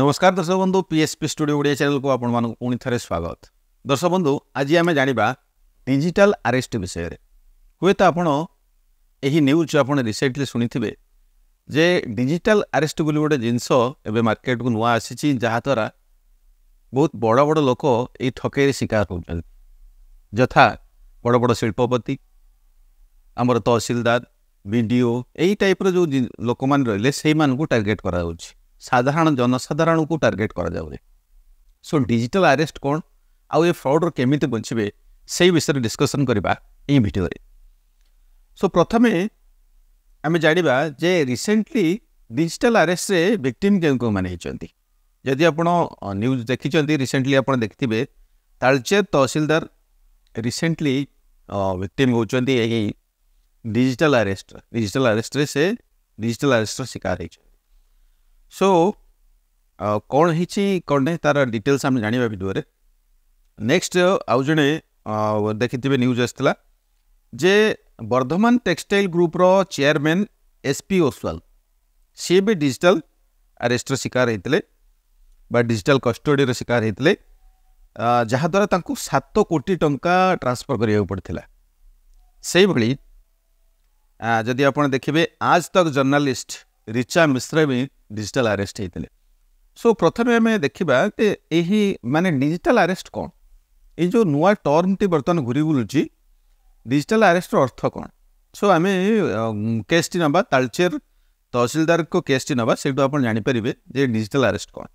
নমস্কার দর্শক বন্ধু পিএসপি স্টুডিও ওড়িয়া চ্যানেলକୁ ଆପଣମାନଙ୍କୁ ପୁଣି ଥରେ ସ୍ୱାଗତ ଦର୍ଶକ ବନ୍ଧୁ ଆଜି ଆମେ ଜାଣିବା ଡିଜିଟାଲ ଆରେଷ୍ଟ ବିଷୟରେ ହୁଏତ ଆପଣ ଏହି ନ୍ୟୁଜ୍ ଆପଣ ରିସେଣ୍ଟଲି ଶୁଣିଥିବେ ଯେ ଡିଜିଟାଲ ଆରେଷ୍ଟ ବୋଲି ଗୋଟେ ଜିନିଷ ଏବେ ମାର୍କେଟକୁ ନୂଆ ଆସିଛି ଯାହାଦ୍ୱାରା ବହୁତ ବଡ଼ ବଡ଼ ଲୋକ ଏହି ଠକେଇରେ ଶିକାର ହେଉଛନ୍ତି ଯଥା ବଡ଼ ବଡ଼ ଶିଳ୍ପପତି ଆମର ତହସିଲଦାର ବିଡ଼ିଓ ଏହି ଟାଇପ୍ର ଯେଉଁ ଲୋକମାନେ ରହିଲେ ସେଇମାନଙ୍କୁ ଟାର୍ଗେଟ୍ କରାଯାଉଛି ସାଧାରଣ ଜନସାଧାରଣଙ୍କୁ ଟାର୍ଗେଟ୍ କରାଯାଉଛି ସୋ ଡିଜିଟାଲ ଆରେଷ୍ଟ କ'ଣ ଆଉ ଏ ଫ୍ରଡ଼ରୁ କେମିତି ବଞ୍ଚିବେ ସେଇ ବିଷୟରେ ଡିସ୍କସନ୍ କରିବା ଏହି ଭିଡ଼ିଓରେ ସୋ ପ୍ରଥମେ ଆମେ ଜାଣିବା ଯେ ରିସେଣ୍ଟଲି ଡିଜିଟାଲ ଆରେଷ୍ଟରେ ଭିକ୍ଟିମ୍ କେଉଁ କେଉଁମାନେ ହେଇଛନ୍ତି ଯଦି ଆପଣ ନ୍ୟୁଜ୍ ଦେଖିଛନ୍ତି ରିସେଣ୍ଟଲି ଆପଣ ଦେଖିଥିବେ ତାଳଚେର ତହସିଲଦାର ରିସେଣ୍ଟଲି ଭିକ୍ଟିମ୍ ହେଉଛନ୍ତି ଏହି ଡିଜିଟାଲ ଆରେଷ୍ଟ ଡିଜିଟାଲ ଆରେଷ୍ଟରେ ସେ ଡିଜିଟାଲ ଆରେଷ୍ଟର ଶିକାର ହେଇଛନ୍ତି ସୋ କ'ଣ ହେଇଛି କ'ଣ ନାହିଁ ତା'ର ଡିଟେଲ୍ସ ଆମେ ଜାଣିବା ଭିଡ଼ିଓରେ ନେକ୍ସଟ ଆଉ ଜଣେ ଦେଖିଥିବେ ନ୍ୟୁଜ୍ ଆସିଥିଲା ଯେ ବର୍ଦ୍ଧମାନ ଟେକ୍ସଟାଇଲ୍ ଗ୍ରୁପ୍ର ଚେୟାରମ୍ୟାନ୍ ଏସ୍ ପି ଓସ୍ୱାଲ ସିଏ ବି ଡିଜିଟାଲ୍ ଆରେଷ୍ଟର ଶିକାର ହେଇଥିଲେ ବା ଡିଜିଟାଲ୍ କଷ୍ଟଡ଼ିର ଶିକାର ହେଇଥିଲେ ଯାହାଦ୍ୱାରା ତାଙ୍କୁ ସାତ କୋଟି ଟଙ୍କା ଟ୍ରାନ୍ସଫର୍ କରିବାକୁ ପଡ଼ିଥିଲା ସେଇଭଳି ଯଦି ଆପଣ ଦେଖିବେ ଆଜ୍ ତକ୍ ଜର୍ଣ୍ଣାଲିଷ୍ଟ रिचा मिश्र भी डिजिटल आरेस्ट होते सो प्रथम आम देखा कि मानने डिजिटाल आरेस्ट कौन यो नुआ टर्म टी बर्तमान घूरी बुलू डिजिटल आरेस्टर अर्थ कौन सो आम केसटी ना तालचेर तहसिलदार को टी ना से आप जापर डिजिटल आरेस्ट कौन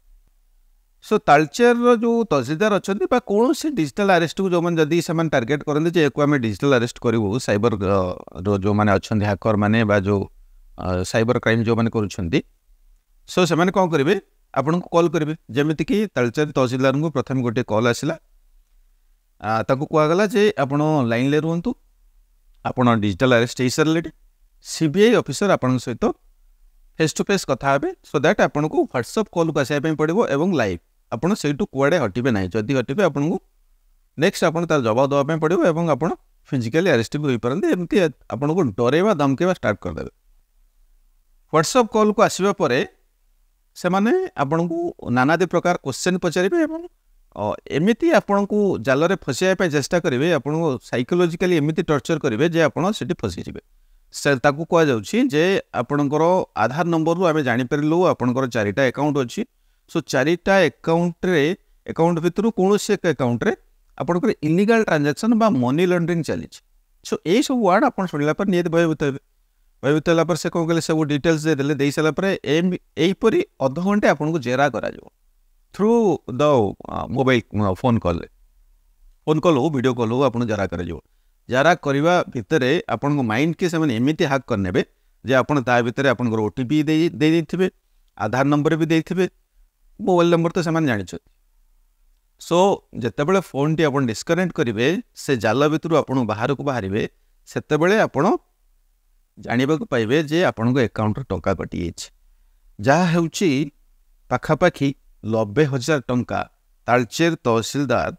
सो तालचेर जो तहसिलदार अच्छा कौन से डिजिटल आरेस्ट को जो जदि से टार्गेट करते आम डिजिटल आरेस्ट करूँ सबर जो मैंने हाकर मैंने जो सबर क्राइम जो मैंने करो से कौन करेंगे आपन को कल करेंगे जमीक तालचंद तहसिलदार को प्रथम गोटे कल आसला कहगला जे आप लाइन में रुंतु आपड़ डिजिटल आरेस्ट हो सारे सीबीआई अफिसर आप सहित फेस टू फेस कथा सो दैट आप ह्वाट्सअप कल को आसपा पड़ो लाइव आपत कड़े हटे ना जदि हटे आप नेक्स्ट आप जवाब देवाई पड़ो आप फिजिकाली आरेस्ट भी हो पारे एमती आपको डरवा धमकवा स्टार्ट करदे ହ୍ୱାଟ୍ସଆପ୍ କଲ୍କୁ ଆସିବା ପରେ ସେମାନେ ଆପଣଙ୍କୁ ନାନାଦି ପ୍ରକାର କୋଶ୍ଚେନ୍ ପଚାରିବେ ଏବଂ ଏମିତି ଆପଣଙ୍କୁ ଜାଲରେ ଫସାଇବା ପାଇଁ ଚେଷ୍ଟା କରିବେ ଆପଣଙ୍କୁ ସାଇକୋଲୋଜିକାଲି ଏମିତି ଟର୍ଚର୍ କରିବେ ଯେ ଆପଣ ସେଠି ଫସିଯିବେ ସେ ତାକୁ କୁହାଯାଉଛି ଯେ ଆପଣଙ୍କର ଆଧାର ନମ୍ବରରୁ ଆମେ ଜାଣିପାରିଲୁ ଆପଣଙ୍କର ଚାରିଟା ଆକାଉଣ୍ଟ ଅଛି ସୋ ଚାରିଟା ଆକାଉଣ୍ଟରେ ଆକାଉଣ୍ଟ ଭିତରୁ କୌଣସି ଏକ ଆକାଉଣ୍ଟରେ ଆପଣଙ୍କର ଇଲିଗାଲ୍ ଟ୍ରାଞ୍ଜାକ୍ସନ୍ ବା ମନି ଲଣ୍ଡରିଂ ଚାଲିଛି ସୋ ଏଇସବୁ ୱାର୍ଡ଼ ଆପଣ ଶୁଣିଲା ପରେ ନିହାତି ଭୟଭୀତ ହେବେ वायुतला से कौन कहे सब डिटेल्स देदेले दे सारापर यहीपरी अध घंटे आपको जेरा कर through the mobile phone call phone call हूँ भिड कल हूँ जेरा कर जेरा करने भितर आप माइंड केमी हाक करने जे आपतर आप ओटीपी आधार नंबर भी देखे मोबाइल नंबर तो से जानते सो जिते बड़े फोन टी आप डिस्कनेक्ट करेंगे से जाल भितर आप बाहर को बाहर सेत आप ଜାଣିବାକୁ ପାଇବେ ଯେ ଆପଣଙ୍କ ଆକାଉଣ୍ଟରୁ ଟଙ୍କା କଟିଯାଇଛି ଯାହା ହେଉଛି ପାଖାପାଖି ନବେ ହଜାର ଟଙ୍କା ତାଳଚେର ତହସିଲଦାର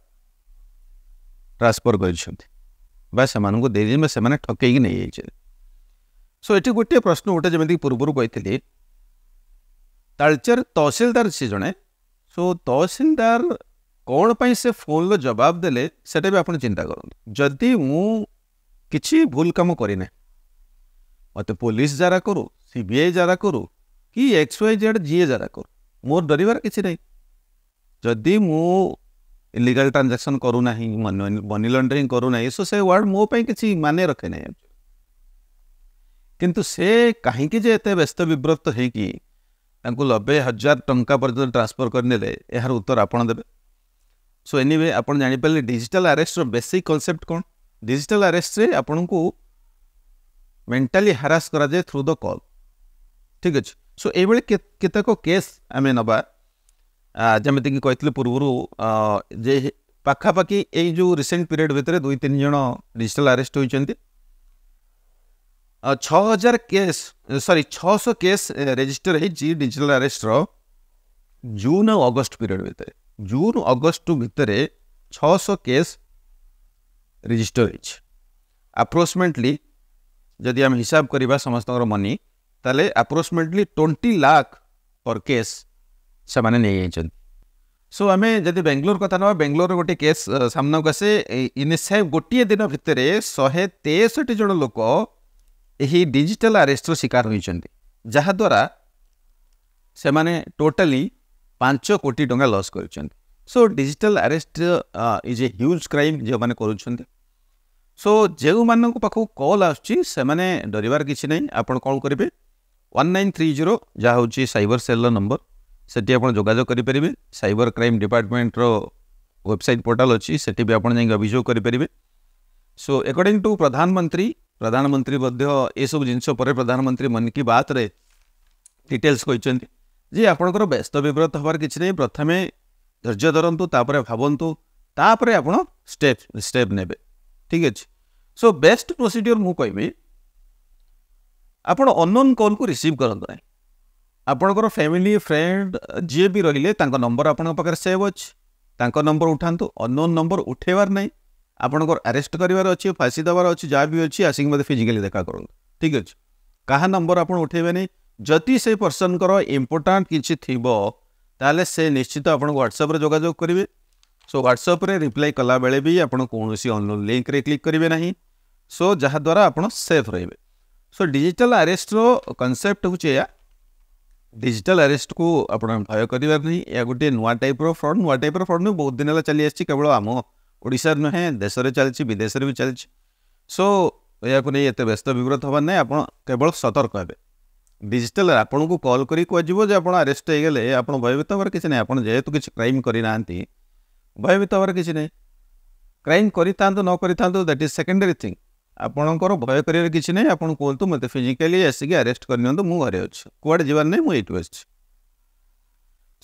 ଟ୍ରାନ୍ସଫର କରିଛନ୍ତି ବା ସେମାନଙ୍କୁ ଦେଇଦେଇ ବା ସେମାନେ ଠକେଇକି ନେଇଯାଇଛନ୍ତି ସୋ ଏଠି ଗୋଟିଏ ପ୍ରଶ୍ନ ଗୋଟେ ଯେମିତିକି ପୂର୍ବରୁ କହିଥିଲି ତାଳଚେର ତହସିଲଦାର ସେ ଜଣେ ସୋ ତହସିଲଦାର କ'ଣ ପାଇଁ ସେ ଫୋନ୍ର ଜବାବ ଦେଲେ ସେଇଟା ବି ଆପଣ ଚିନ୍ତା କରନ୍ତୁ ଯଦି ମୁଁ କିଛି ଭୁଲ କାମ କରିନାହିଁ অত পুলিশ জারা করু সিবিআই জারা করু কি এক্স ওয়াই জেড জি জারা করু মোর ডরিবার কিছি নাই যদি মু ইললিগাল ট্রানজ্যাকশন করু নাহি মনি বনি লন্ডারিং করু নাহি সো সে ওয়ার্ড মোর পই কিছি মানে রকে নাই কিন্তু সে কানে কি যে এত ব্যস্ত বিবৃত হেই কি তাকু 90000 টঙ্কা পর্যন্ত ট্রান্সফার করনে রে ইহার উত্তর आपण देबे সো এনিওয়ে आपण জানি পেলি ডিজিটাল অ্যারেস্ট র বেসিক কনসেপ্ট কোন ডিজিটাল অ্যারেস্ট রে आपण কো ମେଣ୍ଟାଲି ହାରାସ୍ କରାଯାଏ ଥ୍ରୁ ଦ କଲ୍ ଠିକ୍ ଅଛି ସୋ ଏଇଭଳି କେତେକ କେସ୍ ଆମେ ନେବା ଯେମିତିକି କହିଥିଲି ପୂର୍ବରୁ ଯେ ପାଖାପାଖି ଏଇ ଯେଉଁ ରିସେଣ୍ଟ ପିରିୟଡ଼ ଭିତରେ ଦୁଇ ତିନି ଜଣ ଡିଜିଟାଲ୍ ଆରେଷ୍ଟ ହୋଇଛନ୍ତି ଛଅ ହଜାର କେସ୍ ସରି ଛଅଶହ କେସ୍ ରେଜିଷ୍ଟର ହେଇଛି ଡିଜିଟାଲ୍ ଆରେଷ୍ଟର ଜୁନ୍ ଆଉ ଅଗଷ୍ଟ ପିରିୟଡ଼ ଭିତରେ ଜୁନ୍ ଅଗଷ୍ଟ ଭିତରେ ଛଅଶହ କେସ୍ ରେଜିଷ୍ଟର ହେଇଛି ଆପ୍ରୋକ୍ସିମେଟଲି ଯଦି ଆମେ ହିସାବ କରିବା ସମସ୍ତଙ୍କର ମନି ତାହେଲେ approximately twenty lakh per case ସେମାନେ ନେଇଯାଇଛନ୍ତି ସୋ ଆମେ ଯଦି ବେଙ୍ଗଲୋର କଥା ନେବା ବେଙ୍ଗଲୋରର ଗୋଟେ କେସ୍ ସାମ୍ନାକୁ ଆସେ ଇନିସେଫ୍ ଗୋଟିଏ ଦିନ ଭିତରେ ଶହେ ତେଷଠି ଜଣ ଲୋକ ଏହି ଡିଜିଟାଲ ଆରେଷ୍ଟର ଶିକାର ହୋଇଛନ୍ତି ଯାହାଦ୍ୱାରା ସେମାନେ ଟୋଟାଲି ପାଞ୍ଚ କୋଟି ଟଙ୍କା ଲସ୍ କରିଛନ୍ତି so digital arrest is a huge crime ଯେଉଁମାନେ କରୁଛନ୍ତି सो जो मान पाख कल आसने डरबार कि ना आप कौन करेंगे वन नाइन थ्री जीरो जहाँ हूँ सैबर सेल रंबर से जोजोग करेंगे सैबर क्राइम डिपार्टमेंटर वेबसाइट पोर्टाल अच्छी से आप अभोग करेंगे सो एकॉर्डिंग टू प्रधानमंत्री प्रधानमंत्री ये सब जिनस प्रधानमंत्री मन की बात डिटेल्स कहते जी आपणकर व्यस्त ब्रत हो कि नहीं प्रथम धर्ज धरतु तापर भावतुतापर आप स्टेप स्टेप नेबे ঠিক ଅଛି ସୋ ବେଷ୍ଟ ପ୍ରୋସିଡ଼ିଓର ମୁଁ କହିବି ଆପଣ ଅନନୋନ୍ କଲ୍କୁ ରିସିଭ୍ କରନ୍ତୁ ନାହିଁ ଆପଣଙ୍କର ଫ୍ୟାମିଲି ଫ୍ରେଣ୍ଡ ଯିଏ ବି ରହିଲେ ତାଙ୍କ ନମ୍ବର ଆପଣଙ୍କ ପାଖରେ ସେଭ୍ ଅଛି ତାଙ୍କ ନମ୍ବର ଉଠାନ୍ତୁ ଅନନୋନ୍ ନମ୍ବର ଉଠାଇବାର ନାହିଁ ଆପଣଙ୍କର ଆରେଷ୍ଟ କରିବାର ଅଛି ଫାଶୀ ଦେବାର ଅଛି ଯାହା ବି ଅଛି ଆସିକି ମୋତେ ଫିଜିକାଲି ଦେଖା କରନ୍ତୁ ଠିକ୍ ଅଛି କାହା ନମ୍ବର ଆପଣ ଉଠାଇବେନି ଯଦି ସେ ପର୍ସନଙ୍କର ଇମ୍ପୋର୍ଟାଣ୍ଟ କିଛି ଥିବ ତାହେଲେ ସେ ନିଶ୍ଚିତ ଆପଣଙ୍କୁ ହ୍ୱାଟ୍ସଆପ୍ରେ ଯୋଗାଯୋଗ କରିବେ सो ह्वाट्सअप रिप्लाई कला बेले भी आप कौन अन्य लिंक में क्लिक करेंगे ना सो जहाद्वारा आप सेफ रे सो डिजिटल आरेस्टर कनसेप्ट डिजिटल आरेस्ट को आप भय कर गोटे नुआ टाइप फ्रड नुआ टाइप फ्रड भी बहुत दिन है चली केवल आम ओडार नुहे देश में चलती विदेश में भी चलती सो या कोई एत व्यस्त ब्रत हाँ ना आप केवल सतर्क हे डिजिटल आपन को कल करेस्ट होगले आप भयभत हो किसी ना आप जेहेतु किसी क्राइम करना भयभीत हो कि नहीं क्राइम करता नक दैट इज सेकेंडरी थिंग आपंकर भय कर किसी ना आप कहतु मत फिजिकाली आसिक आरेस्ट करनी घरे अच्छे कुआडे जबार नहीं मुझे ये अच्छे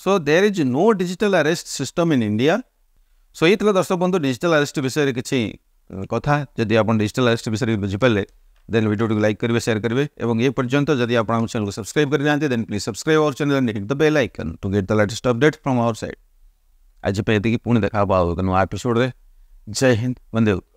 so there is no digital arrest system in India so ये दर्शक बंधु डिजिटल आरेस्ट विषय में किसी कथा जदि आप डिजिटल आरेस्ट विषय में बुझीपारे देन भिडियो लाइक करेंगे सेयार करेंगे ए पर्यटन जब आप चैनल को सब्सक्राइब करना then please subscribe our channel and hit the bell icon to get the latest update from our side ಅಜ್ಜಪ್ಪ ಎದಗಿ ಪುಣ್ಯದ ಕಾಬಾದು ನಾವು ಎಪಿಸೋಡ್ದೆ ಜೈ ಹಿಂದ್ ಒಂದೇವು